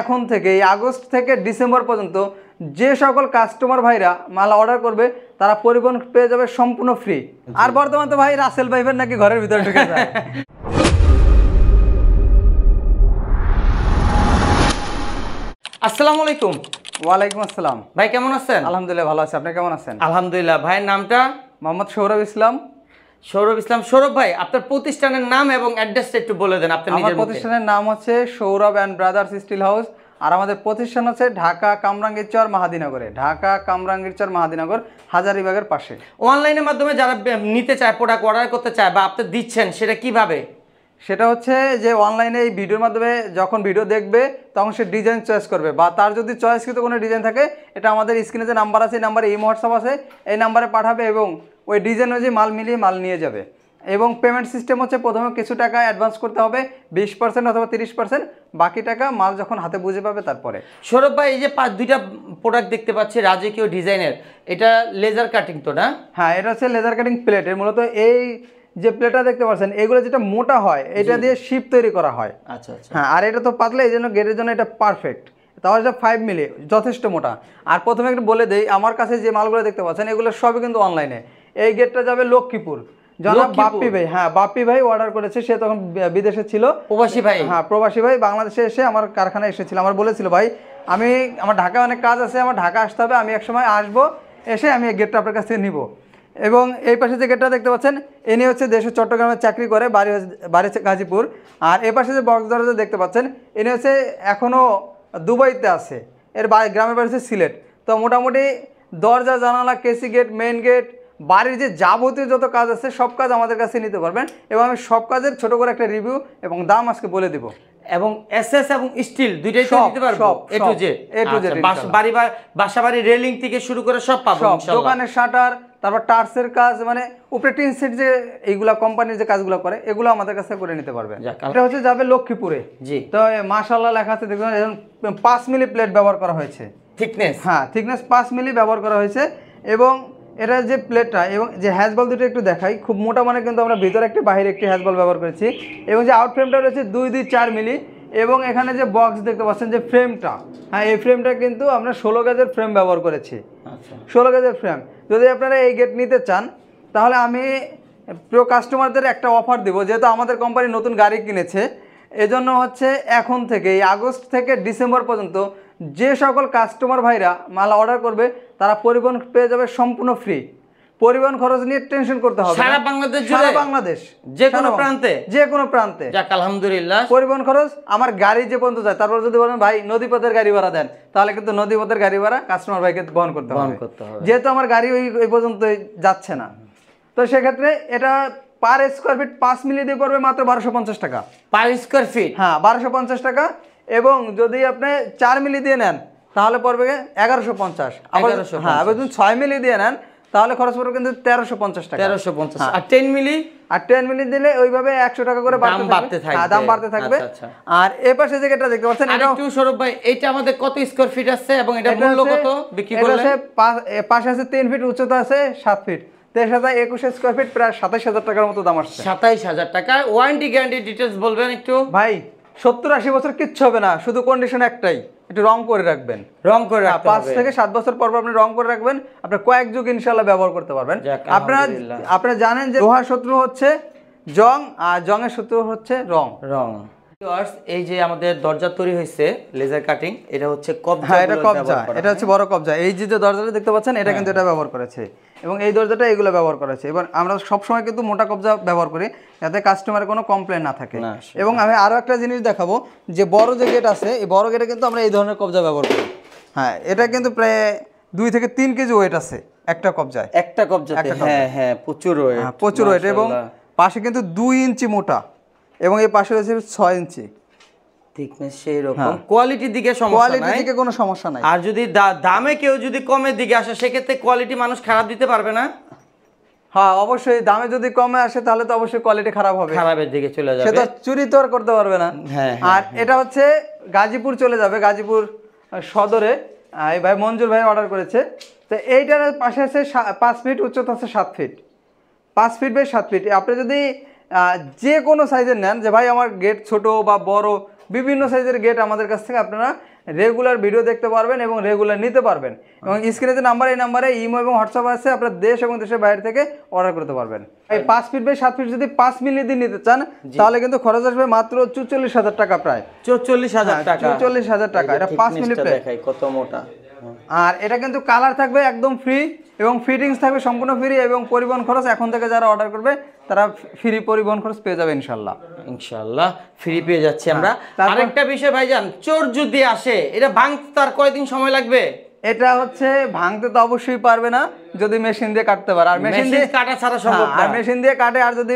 এখন থেকে এই আগস্ট থেকে ডিসেম্বর পর্যন্ত যে সকল কাস্টমার ভাইরা মাল অর্ডার করবে তারা পরিবহন পেয়ে যাবে সম্পূর্ণ ফ্রি আর বর্তমান তো ভাই রাসেল ভাইবেন নাকি ঘরের ভিতরে ঢুকে আসসালামু আলাইকুম ওয়ালাইকুম আসসালাম ভাই কেমন আছেন আলহামদুলিল্লাহ ভালো আছে আপনি কেমন আছেন আলহামদুলিল্লাহ ভাইয়ের নামটা মোহাম্মদ সৌরভ ইসলাম সৌরভ ইসলাম সৌরভ ভাই আপনার প্রতিষ্ঠানের নাম এবং অ্যাড্রেসটা একটু বলে দেন আপনার নিজের প্রতিষ্ঠানের নাম হচ্ছে Sourav and brothers steel house আর আমাদের প্রতিষ্ঠান হচ্ছে ঢাকা কামরাঙ্গীর চর মাহাদিনগরে ঢাকা কামরাঙ্গীর চর মাহাদিনগর হাজারিবাগের পাশে অনলাইনের মাধ্যমে যারা নিতে চায় প্রোডাক্ট অর্ডার করতে চায় বা আপনি দিচ্ছেন সেটা কিভাবে সেটা হচ্ছে যে অনলাইনে এই ভিডিওর মাধ্যমে যখন ভিডিও দেখবে তখন সে ডিজাইন চয়েস করবে বা তার যদি চয়েসকৃত কোনো ডিজাইন থাকে এটা আমাদের স্ক্রিনে যে নাম্বার আছে এই নাম্বারে এই হোয়াটসঅ্যাপ আছে এই নাম্বারে পাঠাবে এবং ওই ডিজাইন অনুযায়ী মাল মিলিয়ে মাল নিয়ে যাবে এবং পেমেন্ট সিস্টেম হচ্ছে প্রথমে কিছু টাকা অ্যাডভান্স করতে হবে বিশ পার্সেন্ট অথবা তিরিশ পার্সেন্ট বাকি টাকা মাল যখন হাতে বুঝে পাবে তারপরে সৌরভ ভাই এই যে পাঁচ দুইটা প্রোডাক্ট দেখতে পাচ্ছি রাজকীয় ডিজাইনের এটা লেজার কাটিং তো না হ্যাঁ এটা হচ্ছে লেজার কাটিং প্লেট এর মূলত এই যে প্লেটটা দেখতে পাচ্ছেন এগুলো যেটা মোটা হয় এটা দিয়ে শিপ তৈরি করা হয় আচ্ছা আচ্ছা হ্যাঁ আর এটা তো পাতলে এই জন্য গেটের জন্য এটা পারফেক্ট তাও এটা ফাইভ মিলি যথেষ্ট মোটা আর প্রথমে একটু বলে দেই আমার কাছে যে মালগুলো দেখতে পাচ্ছেন এগুলো সবই কিন্তু অনলাইনে এই গেটটা যাবে লক্ষ্মীপুর জনাব বাপ্পি ভাই হ্যাঁ বাপ্পি ভাই অর্ডার করেছে সে তখন বিদেশে ছিল প্রবাসী ভাই হ্যাঁ প্রবাসী ভাই বাংলাদেশে এসে আমার কারখানায় এসেছিল আমার বলেছিল ভাই আমি আমার ঢাকায় অনেক কাজ আছে আমার ঢাকা আসতে হবে আমি একসময় আসবো এসে আমি এই গেটটা আপনার কাছ থেকে নিব এবং এই পাশে যে গেটটা দেখতে পাচ্ছেন এনি হচ্ছে দেশের চট্টগ্রামে চাকরি করে বাড়ি বাড়ি গাজীপুর আর এ পাশে যে বক্স দরজা দেখতে পাচ্ছেন ইনি হচ্ছে এখনও দুবাইতে আছে এর গ্রামের বাড়ি হচ্ছে সিলেট তো মোটামুটি দরজা জানালা কেসি গেট মেইন গেট বাড়ির যে যাবতীয় যত কাজ আছে সব কাজ আমাদের কাছে নিতে পারবেন এবং আমি সব কাজের ছোট করে একটা রিভিউ এবং দাম আজকে বলে দেবো এবং এস এবং স্টিল দুইটাই দিতে পারবো A to Z A to Z বাড়ি বাসাবাড়ি রেলিং থেকে শুরু করে সব পাবো ইনশাআল্লাহ দোকানের শাটার তারপর টার্সের কাজ মানে উপরে টিন সেট যে এইগুলা কোম্পানির যে কাজগুলো করে এগুলো আমাদের কাছে করে নিতে পারবে এটা হচ্ছে যাবে লক্ষ্মীপুরে জি তো মাশাআল্লাহ লেখা আছে দেখুন পাঁচ মিলি প্লেট ব্যবহার করা হয়েছে থিকনেস হ্যাঁ থিকনেস পাঁচ মিলি ব্যবহার করা হয়েছে এবং এটা যে প্লেটটা এবং যে হ্যাজবল দুটো একটু দেখাই খুব মোটা মানে কিন্তু আমরা ভিতরে একটি বাহিরে একটি হ্যাজবল ব্যবহার করেছি এবং যে আউট ফ্রেমটা রয়েছে দুই দুই চার মিলি এবং এখানে যে বক্স দেখতে পাচ্ছেন যে ফ্রেমটা হ্যাঁ এই ফ্রেমটা কিন্তু আমরা ষোলো গাজের ফ্রেম ব্যবহার করেছি আচ্ছা। ষোলো গাজের ফ্রেম যদি আপনারা এই গেট নিতে চান তাহলে আমি প্রিয় কাস্টমারদের একটা অফার দেবো যেহেতু আমাদের কোম্পানি নতুন গাড়ি কিনেছে এজন্য হচ্ছে এখন থেকে এই আগস্ট থেকে ডিসেম্বর পর্যন্ত যে সকল কাস্টমার ভাইরা মাল অর্ডার করবে তারা পরিবহন পেয়ে যাবে সম্পূর্ণ ফ্রি পরিবহন খরচ নিয়ে টেনশন করতে হবে সারা বাংলাদেশ সারা বাংলাদেশ যে কোনো প্রান্তে যে কোনো প্রান্তে যাক আলহামদুলিল্লাহ পরিবহন খরচ আমার গাড়ি যে পর্যন্ত যায় তারপর যদি বলেন ভাই নদীপথের গাড়ি ভাড়া দেন তাহলে কিন্তু নদীপথের গাড়ি ভাড়া কাস্টমার ভাইকে বহন করতে হবে যেহেতু আমার গাড়ি ওই ওই পর্যন্ত যাচ্ছে না তো সেক্ষেত্রে এটা পার স্কোয়ার ফিট পাঁচ মিলিয়ে দিয়ে পড়বে মাত্র বারোশো পঞ্চাশ টাকা পার স্কোয়ার ফিট হ্যাঁ বারোশো পঞ্চাশ টাকা এবং যদি আপনি চার মিলি দিয়ে নেন তাহলে পড়বে এগারোশো পঞ্চাশ হ্যাঁ আবার যদি ছয় মিলি দিয়ে নেন তাহলে খরচ পড়বে কিন্তু তেরোশো পঞ্চাশ টাকা তেরোশো পঞ্চাশ হ্যাঁ। আর টেন মিলি আর টেন মিলি দিলে ওইভাবে একশো টাকা করে বাড়তে থাকবে দাম বাড়তে থাকবে হ্যাঁ, আচ্ছা, আচ্ছা। আর এ পাশে যে এটা দেখতে পাচ্ছেন সৌরভ ভাই এটা আমাদের কত স্কোয়ার ফিট আছে এবং এটা মূল্য কত বিক্রি করলে পাশে আছে তিন ফিট উচ্চতা আছে সাত ফিট তেইশ হাজার একুশে স্কোয়ার ফিট প্রায় সাতাইশ হাজার টাকার মতো দাম আসছে সাতাইশ হাজার টাকা ওয়ারেন্টি গ্যারান্টি ডিটেলস বলবেন একটু ভাই সত্তর আশি বছর কিচ্ছু হবে না শুধু কন্ডিশন একটাই একটু রং করে রাখবেন রং করে হ্যাঁ, পাঁচ থেকে সাত বছর পর আপনি রং করে রাখবেন আপনার কয়েক যুগ ইনশাল্লাহ ব্যবহার করতে পারবেন আপনারা আপনারা জানেন যে লোহার শত্রু হচ্ছে জং আর জংয়ের শত্রু হচ্ছে রং রং এই যে আমাদের দরজা তৈরি হয়েছে লেজার কাটিং এটা হচ্ছে কবজা হ্যাঁ, এটা কবজা এটা হচ্ছে বড় কবজা এই যে দরজাটা দেখতে পাচ্ছেন এটা হ্যাঁ। কিন্তু এটা ব্যবহার করেছে এবং এই দরজাটা এগুলো ব্যবহার করেছে এবার আমরা সবসময় কিন্তু মোটা কবজা ব্যবহার করি যাতে কাস্টমারের কোনো কমপ্লেন না থাকে এবং আমি আরও একটা জিনিস দেখাবো যে বড় যে গেট আছে এই বড় গেটে কিন্তু আমরা এই ধরনের কবজা ব্যবহার করি হ্যাঁ এটা কিন্তু প্রায় দুই থেকে তিন কেজি ওয়েট আছে একটা কবজায় একটা কবজা হ্যাঁ হ্যাঁ প্রচুর হ্যাঁ, প্রচুর ওয়েট এবং পাশে কিন্তু দুই ইঞ্চি মোটা এবং এই পাশে রয়েছে ছয় ইঞ্চি হ্যাঁ। হ্যাঁ, চুরি তো আর করতে পারবে না হ্যাঁ, আর এটা হচ্ছে গাজীপুর চলে যাবে গাজীপুর সদরে ভাই মঞ্জুর ভাই অর্ডার করেছে তো এইটার পাশে আছে পাঁচ ফিট উচ্চতা আছে সাত ফিট পাঁচ ফিট বাই সাত ফিট আপনি যদি যে কোনো সাইজের নেন যে ভাই আমার গেট ছোট বা বড় বিভিন্ন সাইজের গেট আমাদের কাছ থেকে আপনারা রেগুলার ভিডিও দেখতে পারবেন এবং রেগুলার নিতে পারবেন এবং স্ক্রিনে যে নাম্বার এই নাম্বারে ইমো এবং হোয়াটসঅ্যাপ আছে আপনার দেশ এবং দেশের বাইরে থেকে অর্ডার করতে পারবেন এই পাঁচ ফিট বাই সাত ফিট যদি পাঁচ মিলি দিন নিতে চান তাহলে কিন্তু খরচ আসবে মাত্র চুচল্লিশ হাজার টাকা প্রায় চুচল্লিশ হ্যাঁ, হাজার টাকা হাজার টাকা এটা পাঁচ মিলি কত মোটা আর এটা কিন্তু কালার থাকবে একদম ফ্রি এবং ফিটিংস থাকবে সম্পূর্ণ ফ্রি এবং পরিবহন খরচ এখন থেকে যারা অর্ডার করবে তারা ফ্রি পরিবহন খরচ পেয়ে যাবে ইনশাল্লাহ ইনশাল্লাহ ফ্রি পেয়ে যাচ্ছি আমরা হ্যাঁ, আরেকটা বিষয় ভাইজান চোর যদি আসে এটা ভাঙতে তার কয়দিন সময় লাগবে এটা হচ্ছে ভাঙতে তো অবশ্যই পারবে না যদি মেশিন দিয়ে কাটতে পারে আর মেশিন দিয়ে কাটা ছাড়া সম্ভব হ্যাঁ, আর মেশিন দিয়ে কাটে আর যদি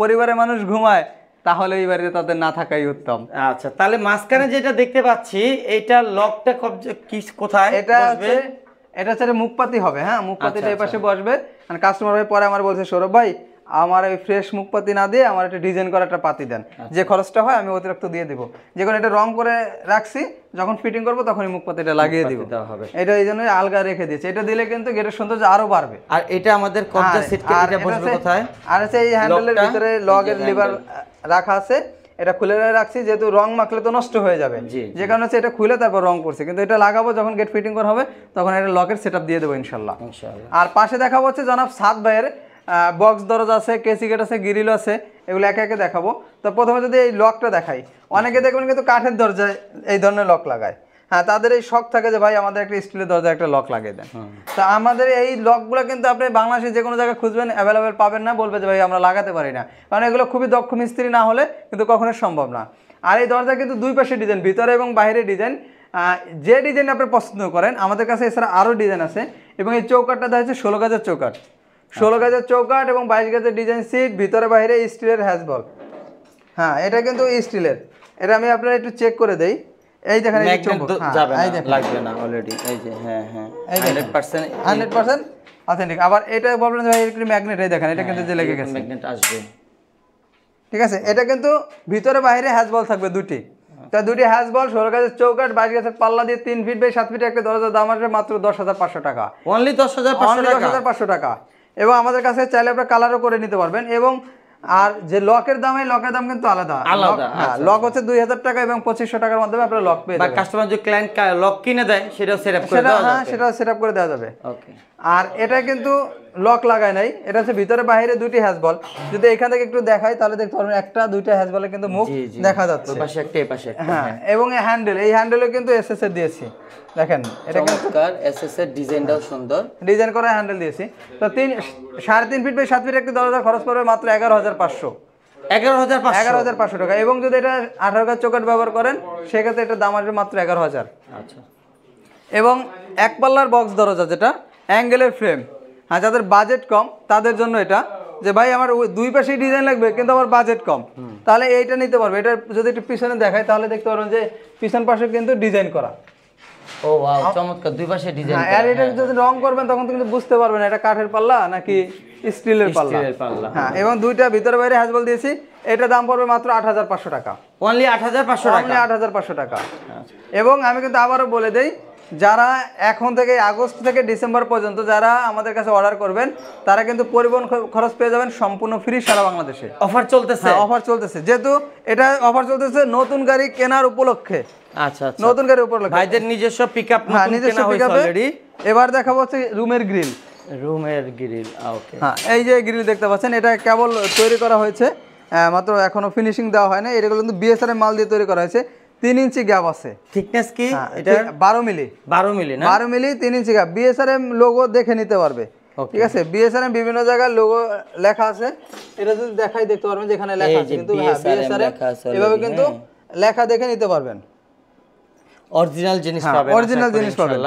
পরিবারের মানুষ ঘুমায় তাহলে এই বাড়িতে তাদের না থাকাই উত্তম আচ্ছা তাহলে মাঝখানে যেটা দেখতে পাচ্ছি এটা লকটা কব কি কোথায় এটা হচ্ছে এটা হচ্ছে মুখপাতি হবে হ্যাঁ মুখপাতিটা আচ্ছা, এই পাশে আচ্ছা। বসবে আর কাস্টমার মানে ভাই পরে আমার বলছে সৌরভ ভাই আমার ওই ফ্রেশ মুখপাতি না দিয়ে আমার একটা ডিজাইন করা একটা পাতি দেন আচ্ছা। যে খরচটা হয় আমি অতিরিক্ত দিয়ে দেবো যখন এটা রং করে রাখছি যখন ফিটিং করবো তখন মুখপাতিটা লাগিয়ে দিব এটা এই জন্য আলগা রেখে দিয়েছে এটা দিলে কিন্তু গেটের সৌন্দর্য আরো বাড়বে আর এটা আমাদের কবজা সিট এটা বসবে কোথায় আর আছে এই হ্যান্ডেলের ভিতরে লগের লিভার রাখা আছে এটা খুলে রাখছি যেহেতু রং মাখলে তো নষ্ট হয়ে যাবে যে কারণে হচ্ছে এটা খুলে তারপর রং করছে কিন্তু এটা লাগাবো যখন গেট ফিটিং করা হবে তখন এটা লকের সেট দিয়ে দেবো ইনশাল্লাহ আর পাশে দেখাবো হচ্ছে জনাব সাত ভাইয়ের বক্স দরজা আছে কেসি গেট আছে গ্রিল আছে এগুলো একে একে দেখাবো তো প্রথমে যদি এই লকটা দেখাই অনেকে দেখবেন কিন্তু কাঠের দরজায় এই ধরনের লক লাগায় হ্যাঁ তাদের এই শখ থাকে যে ভাই আমাদের একটা স্টিলের দরজা একটা লক লাগিয়ে দেন তো আমাদের এই লকগুলো কিন্তু আপনি বাংলাদেশে যে কোনো জায়গায় খুঁজবেন অ্যাভেলেবেল পাবেন না বলবে যে ভাই আমরা লাগাতে পারি না কারণ এগুলো খুবই দক্ষ মিস্ত্রি না হলে কিন্তু কখনো সম্ভব না আর এই দরজা কিন্তু দুই পাশে ডিজাইন ভিতরে এবং বাইরে ডিজাইন যে ডিজাইন আপনি পছন্দ করেন আমাদের কাছে এছাড়া আরও ডিজাইন আছে এবং এই চৌকাটটা দেখা যাচ্ছে ষোলো গাজের চৌকাট ষোলো আচ্ছা। গাজের চৌকাট এবং বাইশ গাজের ডিজাইন সিট ভিতরে বাইরে স্টিলের হ্যাজবল হ্যাঁ এটা কিন্তু স্টিলের এটা আমি আপনার একটু চেক করে দেই এই দেখেন এই হ্যাঁ, যাবে লাগবে না অলরেডি এই যে হ্যাঁ হ্যাঁ 100% 100% অথেন্টিক আবার এটা বলবেন ভাই ম্যাগনেট এই দেখেন এটা হ্যাঁ, কিন্তু গেছে ম্যাগনেট আসবে ঠিক আছে এটা কিন্তু ভিতরে বাইরে হ্যাজ বল থাকবে দুটি হ্যাঁ। তো দুটি হ্যাজ বল গাছের চৌকাট বাইশ গাছের পাল্লা দিয়ে তিন ফিট বাই সাত ফিট একটা দাম আসবে মাত্র দশ হাজার পাঁচশো টাকা অনলি দশ হাজার হাজার পাঁচশো টাকা এবং আমাদের কাছে চাইলে আপনারা কালারও করে নিতে পারবেন এবং আর যে লকের দাম এই লকের দাম কিন্তু আলাদা আচ্ছা, হ্যাঁ, আচ্ছা। লক হচ্ছে দুই হাজার টাকা এবং পঁচিশশো টাকার মাধ্যমে আপনারা লক পেয়ে কাস্টমার যে ক্লায়েন্ট লক কিনে দেয় সেটাও সেট আপ করে দেওয়া হ্যাঁ, সেটা সেট করে দেওয়া যাবে আর এটা কিন্তু লক লাগায় নাই এটা হচ্ছে ভিতরে বাইরে দুইটি বল যদি এখান থেকে একটু দেখাই তাহলে দেখতে পারবেন একটা দুইটা বলে কিন্তু মুখ দেখা যাচ্ছে পাশে একটা এই পাশে হ্যাঁ, হ্যাঁ এবং এই হ্যান্ডেল এই হ্যান্ডেলও কিন্তু এসএস এর দিয়েছি দেখেন এটা কিন্তু এসএস এর ডিজাইনটাও হ্যাঁ। সুন্দর ডিজাইন করা হ্যান্ডেল দিয়েছি তো তিন সাড়ে তিন ফিট বাই সাত ফিট একটি দরজা খরচ পড়বে মাত্র এগারো হাজার পাঁচশো এগারো হাজার এগারো হাজার পাঁচশো টাকা এবং যদি এটা আঠারো হাজার চোকাট ব্যবহার করেন সেক্ষেত্রে এটা দাম আসবে মাত্র এগারো হাজার আচ্ছা এবং এক পাল্লার বক্স দরজা যেটা অ্যাঙ্গেলের ফ্রেম হ্যাঁ যাদের বাজেট কম তাদের জন্য এটা যে ভাই আমার দুই পাশেই ডিজাইন লাগবে কিন্তু আমার বাজেট কম তাহলে এইটা নিতে পারবে এটা যদি একটু পিছনে দেখাই তাহলে দেখতে পারবেন যে পিছন পাশে কিন্তু ডিজাইন করা ও হ্যাঁ, হ্যাঁ, যদি হ্যাঁ। করবেন তখন কিন্তু বুঝতে পারবেন এটা কাঠের পাল্লা নাকি স্টিলের পাল্লা পাল্লা হ্যাঁ এবং দুইটা বাইরে দিয়েছি এটা দাম পড়বে মাত্র টাকা টাকা টাকা আচ্ছা। এবং আমি কিন্তু আবারও বলে দিই যারা এখন থেকে আগস্ট থেকে ডিসেম্বর পর্যন্ত যারা আমাদের কাছে অর্ডার করবেন তারা কিন্তু পরিবহন খরচ পেয়ে যাবেন সম্পূর্ণ ফ্রি সারা বাংলাদেশে অফার চলতেছে অফার হ্যাঁ, চলতেছে যেহেতু এটা অফার চলতেছে নতুন গাড়ি কেনার উপলক্ষে আচ্ছা, আচ্ছা। নতুন গাড়ি উপলক্ষে ভাইদের নিজস্ব পিকআপ হ্যাঁ নিজস্ব পিকআপে এবার দেখাবো হচ্ছে রুমের গ্রিল রুমের গ্রিল ওকে হ্যাঁ এই যে গ্রিল দেখতে পাচ্ছেন এটা কেবল তৈরি করা হয়েছে মাত্র এখনো ফিনিশিং দেওয়া হয় না এটা কিন্তু বিএসআর এর মাল দিয়ে তৈরি করা হয়েছে তিন ইঞ্চি গ্যাপ আছে থিকনেস কি হ্যাঁ, বারো মিলি বারো মিলি বারো মিলি তিন ইঞ্চি গ্যাপ বিএসআরএম লোগো দেখে নিতে পারবে ঠিক আছে বিএসআরএম বিভিন্ন জায়গায় লোগো লেখা আছে এটা যদি দেখাই দেখতে পারবেন যেখানে লেখা আছে কিন্তু বিএসআরএম হ্যাঁ, এভাবে কিন্তু হ্যাঁ। লেখা দেখে নিতে পারবেন অরিজিনাল জিনিস পাবেন অরিজিনাল জিনিস পাবেন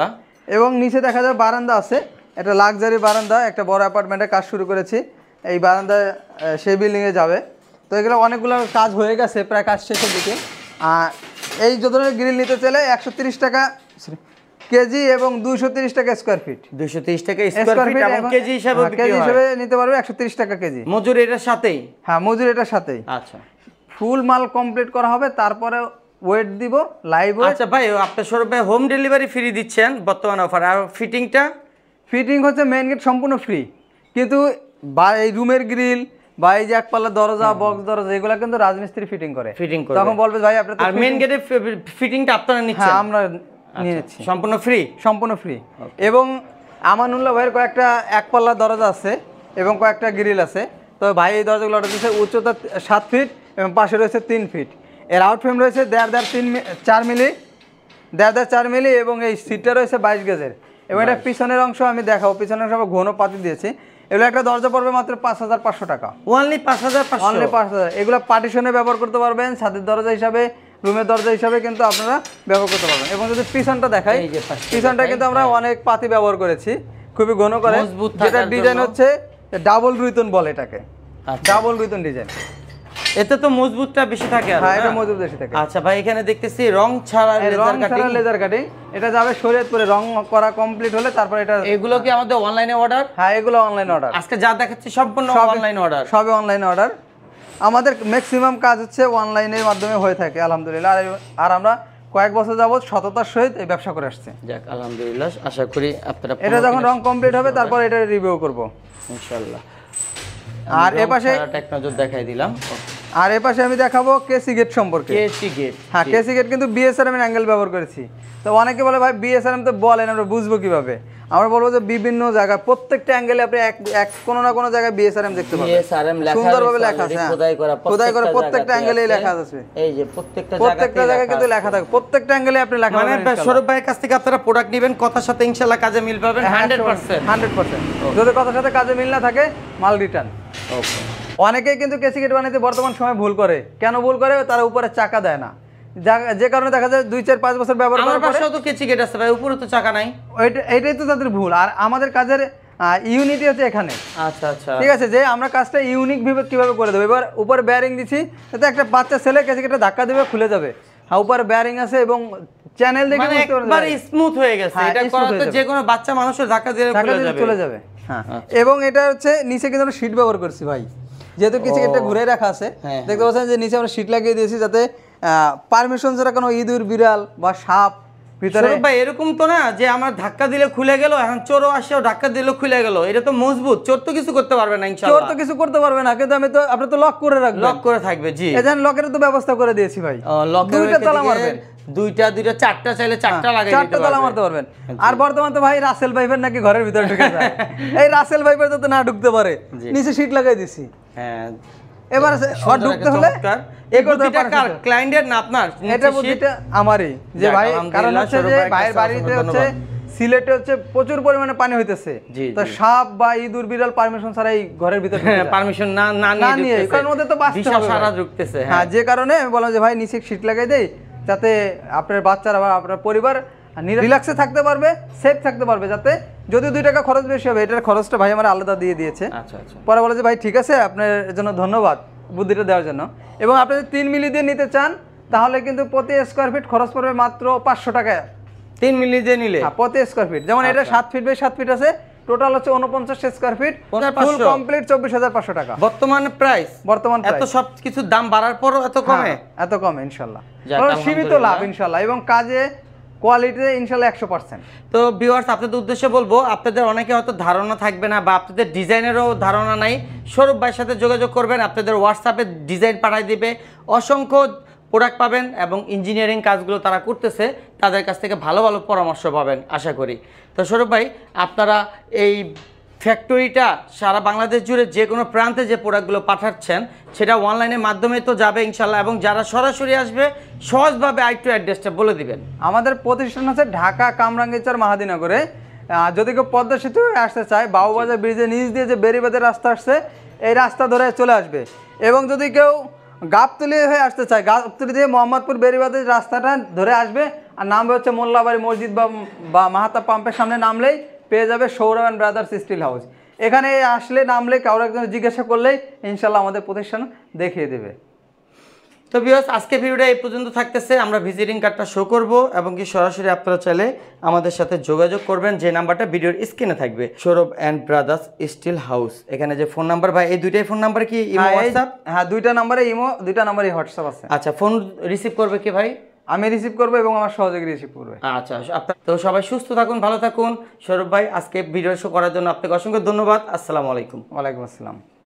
এবং নিচে দেখা যায় বারান্দা আছে এটা লাক্সারি বারান্দা একটা বড় অ্যাপার্টমেন্টে কাজ শুরু করেছি এই বারান্দা সেই বিল্ডিংয়ে যাবে তো এগুলো অনেকগুলো কাজ হয়ে গেছে প্রায় কাজ শেষের দিকে আর এই যে ধরনের গ্রিল নিতে চাইলে একশো টাকা কেজি এবং তিরিশ টাকা স্কোয়ার ফিট তিরিশ টাকা স্কোয়ার ফিট কেজি হিসাবে হ্যাঁ, কেজি হিসাবে নিতে পারবে একশো তিরিশ টাকা কেজি মজুর এটার সাথেই হ্যাঁ মজুর এটার সাথেই আচ্ছা ফুল মাল কমপ্লিট করা হবে তারপরে ওয়েট দিব লাইভ আচ্ছা ভাই আপনার সরবে ভাই হোম ডেলিভারি ফ্রি দিচ্ছেন বর্তমান অফার আর ফিটিংটা ফিটিং হচ্ছে মেইন গেট সম্পূর্ণ ফ্রি কিন্তু বা এই রুমের গ্রিল বা এই যে একপাল্লা দরজা বক্স দরজা এগুলো কিন্তু রাজমিস্ত্রি ফিটিং করে ফিটিং করে তখন বলবে ভাই আপনার মেন গেটে ফিটিংটা আপনারা নিচ্ছেন হ্যাঁ, আমরা আচ্ছা, নিয়েছি সম্পূর্ণ ফ্রি সম্পূর্ণ ফ্রি এবং আমানুল্লাহ ভাইয়ের কয়েকটা একপাল্লা দরজা আছে এবং কয়েকটা গ্রিল আছে তবে ভাই এই দরজাগুলো অর্ডার দিয়েছে উচ্চতা সাত ফিট এবং পাশে রয়েছে তিন ফিট এর আউট ফ্রেম রয়েছে দেড় দেড় তিন চার মিলি দেড় দেড় চার মিলি এবং এই সিটটা রয়েছে বাইশ গেজের এবং এটা পিছনের অংশ আমি দেখাবো পিছনের অংশ আবার ঘন পাতি দিয়েছি এগুলো একটা দরজা পড়বে মাত্র পাঁচ হাজার পাঁচশো টাকা অনলি পাঁচ হাজার অনলি পাঁচ হাজার এগুলো পার্টিশনে ব্যবহার করতে পারবেন ছাদের দরজা হিসাবে রুমের দরজা হিসাবে কিন্তু আপনারা ব্যবহার করতে পারবেন এবং যদি পিছনটা দেখাই পিছনটা কিন্তু আমরা হ্যাঁ। অনেক পাতি ব্যবহার করেছি খুবই ঘন করে যেটা ডিজাইন হচ্ছে ডাবল রুইতন বলে এটাকে ডাবল রুইতন ডিজাইন এতে তো মজবুতটা বেশি থাকে হ্যাঁ এটা মজবুত বেশি থাকে আচ্ছা ভাই এখানে দেখতেছি রং ছাড়া লেজার কাটিং লেজার কাটিং এটা যাবে শরীয়তপুরে রং করা কমপ্লিট হলে তারপর এটা এগুলো কি আমাদের অনলাইনে অর্ডার হ্যাঁ এগুলো অনলাইন অর্ডার আজকে যা দেখাচ্ছি সম্পূর্ণ অনলাইন অর্ডার সবই অনলাইন অর্ডার আমাদের ম্যাক্সিমাম কাজ হচ্ছে অনলাইনের মাধ্যমে হয়ে থাকে আলহামদুলিল্লাহ আর আর আমরা কয়েক বছর যাবৎ সততার সহিত এই ব্যবসা করে আসছে যাক আলহামদুলিল্লাহ আশা করি আপনারা এটা যখন রং কমপ্লিট হবে তারপর এটা রিভিউ করব ইনশাআল্লাহ আর এ পাশে দেখাই দিলাম আর এই পাশে আমি দেখাবো কেসি গেট সম্পর্কে কেসি গেট হ্যাঁ কেসি গেট কিন্তু বিএসআরএম এর অ্যাঙ্গেল ব্যবহার করেছি তো অনেকে বলে ভাই বিএসআরএম তো বলেন আমরা বুঝবো কিভাবে আমরা বলবো যে বিভিন্ন জায়গায় প্রত্যেকটা অ্যাঙ্গেলে আপনি এক এক কোনো না কোনো জায়গায় বিএসআরএম দেখতে পাবেন বিএসআরএম লেখা সুন্দরভাবে লেখা আছে হ্যাঁ। খোদাই করা খোদাই করা প্রত্যেকটা অ্যাঙ্গেলে লেখা আছে এই যে প্রত্যেকটা জায়গায় প্রত্যেকটা জায়গায় কিন্তু লেখা থাকে প্রত্যেকটা অ্যাঙ্গেলে আপনি লেখা মানে সৌরভ ভাইয়ের কাছ থেকে আপনারা প্রোডাক্ট নেবেন কথার সাথে ইনশাআল্লাহ কাজে মিল পাবেন 100% হ্যাঁ, 100% যদি কথার সাথে কাজে মিল না থাকে মাল রিটার্ন ওকে অনেকেই কিন্তু কেসি গেট বানাইতে বর্তমান সময় ভুল করে কেন ভুল করে তারা উপরে চাকা দেয় না যে কারণে দেখা যায় দুই চার পাঁচ বছর ব্যবহার তো চাকা নাই এটাই তো তাদের ভুল আর আমাদের কাজের ইউনিটি হচ্ছে এখানে আচ্ছা আচ্ছা ঠিক আছে যে আমরা কাজটা ইউনিক ভাবে কিভাবে করে দেবো এবার উপর ব্যারিং দিচ্ছি তাতে একটা বাচ্চা ছেলে কেছে কেটে ধাক্কা দেবে খুলে যাবে হ্যাঁ উপরে ব্যারিং আছে এবং চ্যানেল দেখে মানে একবার স্মুথ হয়ে গেছে হ্যাঁ, এটা করা তো যে কোনো বাচ্চা মানুষের ধাক্কা দিয়ে চলে যাবে হ্যাঁ, হ্যাঁ এবং এটা হচ্ছে নিচে কিন্তু আমরা শীট ব্যবহার করছি ভাই যেহেতু কিছু একটা ঘুরে রাখা আছে হ্যাঁ, দেখতে পাচ্ছেন যে নিচে আমরা শীট লাগিয়ে দিয়েছি যাতে পারমিশন ছাড়া কোনো ইঁদুর বিড়াল বা সাপ এরকম তো না যে আমার ধাক্কা দিলে খুলে গেল এখন চোরও আসে ধাক্কা দিলে খুলে গেল এটা তো মজবুত চোর তো কিছু করতে পারবে না চোর তো কিছু করতে পারবে না কিন্তু আমি তো আপনি তো লক করে রাখবো লক করে থাকবে জি লকের তো ব্যবস্থা করে দিয়েছি ভাই তালা মারবেন দুইটা দুইটা চারটা চাইলে হ্যাঁ, চারটা চারটা তালা মারতে পারবেন আর বর্তমান তো ভাই রাসেল নাকি ঘরের ভিতরে ঢুকে এই রাসেল ভাইবের তো না ঢুকতে পারে নিচে সিট লাগাই দিছি হ্যাঁ এবার ঢুকতে আচ্ছা, হলে আপনার যে ইঁদুর ঘরের ভিতরে পারমিশন হ্যাঁ, হ্যাঁ। হ্যাঁ, যে কারণে বললাম যে ভাই নিচে শীট লাগাই দেই যাতে আপনার বাচ্চারা আপনার পরিবার রিল্যাক্সে থাকতে পারবে সেফ থাকতে পারবে যাতে যদি দুই টাকা খরচ বেশি হবে এটার খরচটা ভাই আমার আলাদা দিয়ে দিয়েছে আচ্ছা, আচ্ছা। পরে বলে যে ভাই ঠিক আছে আপনার জন্য ধন্যবাদ বুদ্ধিটা দেওয়ার জন্য এবং আপনি যদি তিন মিলি দিয়ে নিতে চান তাহলে কিন্তু প্রতি স্কোয়ার ফিট খরচ পড়বে মাত্র পাঁচশো টাকা তিন মিলি দিয়ে নিলে হ্যাঁ, প্রতি স্কোয়ার ফিট যেমন এটা আচ্ছা। সাত ফিট বাই সাত ফিট আছে টোটাল হচ্ছে উনপঞ্চাশ স্কোয়ার ফিট ফুল কমপ্লিট চব্বিশ হাজার পাঁচশো টাকা বর্তমান প্রাইস বর্তমান এত সব কিছু দাম বাড়ার পরও এত কমে হ্যাঁ, এত কম ইনশাল্লাহ সীমিত লাভ ইনশাল্লাহ এবং কাজে কোয়ালিটিতে ইনশাল্লাহ একশো পার্সেন্ট তো ভিউয়ার্স আপনাদের উদ্দেশ্যে বলবো আপনাদের অনেকে হয়তো ধারণা থাকবে না বা আপনাদের ডিজাইনেরও ধারণা নাই সৌরভ ভাইয়ের সাথে যোগাযোগ করবেন আপনাদের হোয়াটসঅ্যাপে ডিজাইন পাঠিয়ে দিবে অসংখ্য প্রোডাক্ট পাবেন এবং ইঞ্জিনিয়ারিং কাজগুলো তারা করতেছে তাদের কাছ থেকে ভালো ভালো পরামর্শ পাবেন আশা করি তো সৌরভ ভাই আপনারা এই ফ্যাক্টরিটা সারা বাংলাদেশ জুড়ে যে কোনো প্রান্তে যে প্রোডাক্টগুলো পাঠাচ্ছেন সেটা অনলাইনের মাধ্যমে তো যাবে ইনশাল্লাহ এবং যারা সরাসরি আসবে সহজভাবে টু অ্যাড্রেসটা বলে দিবেন আমাদের প্রতিষ্ঠান হচ্ছে ঢাকা কামরাঙ্গিচার মাহাদিনগরে যদি কেউ পদ্মা সেতু আসতে চায় বাবুবাজার ব্রিজে নিচ দিয়ে যে বেরিবাদের রাস্তা আসছে এই রাস্তা ধরে চলে আসবে এবং যদি কেউ গাবতলি হয়ে আসতে চায় গাবতলি দিয়ে মোহাম্মদপুর বেরিবাদের রাস্তাটা ধরে আসবে আর নামবে হচ্ছে মোল্লাবাড়ি মসজিদ বা মাহাতা পাম্পের সামনে নামলেই পেয়ে যাবে Sourav and brothers steel house এখানে আসলে নামলে কারোর একজন জিজ্ঞাসা করলেই ইনশাল্লাহ আমাদের প্রতিষ্ঠান দেখিয়ে দেবে তো বিয়স আজকে ভিডিওটা এই পর্যন্ত থাকতেছে আমরা ভিজিটিং কার্ডটা শো করবো এবং কি সরাসরি আপনারা চাইলে আমাদের সাথে যোগাযোগ করবেন যে নাম্বারটা ভিডিওর স্ক্রিনে থাকবে Sourav and brothers steel house এখানে যে ফোন নাম্বার ভাই এই দুইটাই ফোন নাম্বার কি হোয়াটসঅ্যাপ হ্যাঁ দুইটা নাম্বারে ইমো দুইটা নাম্বারে হোয়াটসঅ্যাপ আছে আচ্ছা ফোন রিসিভ করবে কি ভাই আমি রিসিভ করবো এবং আমার সহযোগী রিসিভ করবে আচ্ছা তো সবাই সুস্থ থাকুন ভালো থাকুন সৌরভ ভাই আজকে ভিডিও শো করার জন্য আপনাকে অসংখ্য ধন্যবাদ আসসালামু আলাইকুম ওয়ালাইকুম আসসালাম